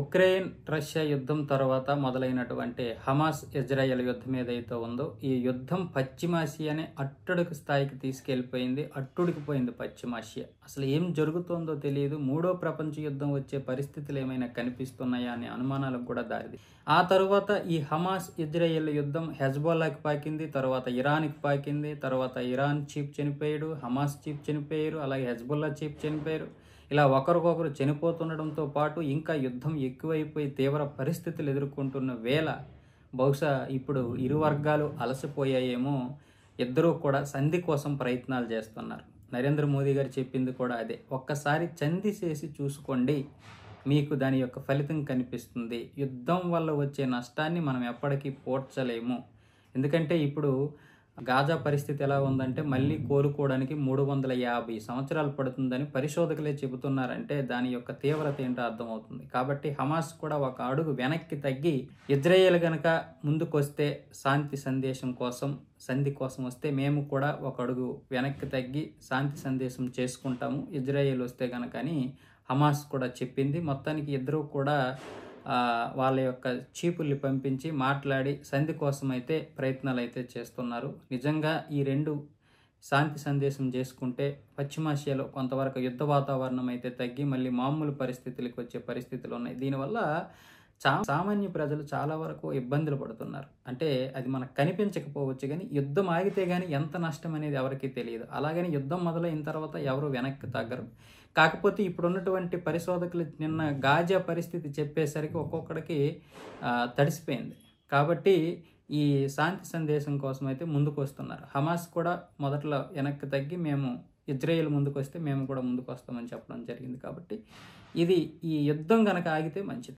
Ukraine Russia యుద్ధం తర్వాత మొదలైనటువంటి హమాస్ ఇజ్రాయెల్ యుద్ధం ఏదైతే ఉందో ఈ యుద్ధం పశ్చిమాసియానే అట్టుడికి స్థాయికి తీసుకెళ్ళిపోయింది అట్టుడికిపోయింది పశ్చిమాసియా అసలు ఏం జరుగుతోందో తెలియదు మూడో ప్రపంచ యుద్ధం వచ్చే పరిస్థితులు ఏమైనా కనిపిస్తున్నాయా అనే అనుమానాలకు కూడా దారిది ఆ తర్వాత ఈ హమాస్ ఇజ్రాయెల్ యుద్ధం హెజ్బోలాకి పాకింది తర్వాత ఇరాన్కి పాకింది తర్వాత ఇరాన్ చీఫ్ చనిపోయాడు హమాస్ చీఫ్ చనిపోయారు అలాగే హెజ్బుల్లా చీఫ్ చనిపోయారు ఇలా ఒకరికొకరు చనిపోతుండడంతో పాటు ఇంకా యుద్ధం ఎక్కువైపోయి తీవ్ర పరిస్థితులు ఎదుర్కొంటున్న వేళ బహుశా ఇప్పుడు ఇరు వర్గాలు అలసిపోయాయేమో ఇద్దరూ కూడా సంధి కోసం ప్రయత్నాలు చేస్తున్నారు నరేంద్ర మోదీ గారు చెప్పింది కూడా అదే ఒక్కసారి చంది చేసి చూసుకోండి మీకు దాని యొక్క ఫలితం కనిపిస్తుంది యుద్ధం వల్ల వచ్చే నష్టాన్ని మనం ఎప్పటికీ పోడ్చలేము ఎందుకంటే ఇప్పుడు గాజా పరిస్థితి ఎలా ఉందంటే మళ్ళీ కోలుకోవడానికి మూడు వందల యాభై సంవత్సరాలు పడుతుందని పరిశోధకులే చెబుతున్నారంటే దాని యొక్క తీవ్రత ఏంటో అర్థమవుతుంది కాబట్టి హమాస్ కూడా ఒక అడుగు వెనక్కి తగ్గి ఇజ్రాయేల్ గనక ముందుకొస్తే శాంతి సందేశం కోసం సంధి కోసం వస్తే మేము కూడా ఒక అడుగు వెనక్కి తగ్గి శాంతి సందేశం చేసుకుంటాము ఇజ్రాయేల్ వస్తే కనుక అని హమాస్ కూడా చెప్పింది మొత్తానికి ఇద్దరు కూడా వాళ్ళ యొక్క చీపుల్ని పంపించి మాట్లాడి సంధి కోసం అయితే ప్రయత్నాలు అయితే చేస్తున్నారు నిజంగా ఈ రెండు శాంతి సందేశం చేసుకుంటే పశ్చిమాసియాలో కొంతవరకు యుద్ధ వాతావరణం అయితే తగ్గి మళ్ళీ మామూలు పరిస్థితులకు వచ్చే పరిస్థితులు ఉన్నాయి దీనివల్ల చా సామాన్య ప్రజలు చాలా వరకు ఇబ్బందులు పడుతున్నారు అంటే అది మనకు కనిపించకపోవచ్చు కానీ యుద్ధం ఆగితే కానీ ఎంత నష్టం అనేది ఎవరికి తెలియదు అలాగని యుద్ధం మొదలైన తర్వాత ఎవరు వెనక్కి తగ్గరు కాకపోతే ఇప్పుడు ఉన్నటువంటి పరిశోధకులు నిన్న గాజా పరిస్థితి చెప్పేసరికి ఒక్కొక్కడికి తడిసిపోయింది కాబట్టి ఈ శాంతి సందేశం కోసం అయితే ముందుకు వస్తున్నారు హమాస్ కూడా మొదట్లో వెనక్కి తగ్గి మేము ఇజ్రాయెల్ ముందుకు వస్తే మేము కూడా ముందుకు వస్తామని చెప్పడం జరిగింది కాబట్టి ఇది ఈ యుద్ధం కనుక ఆగితే మంచిది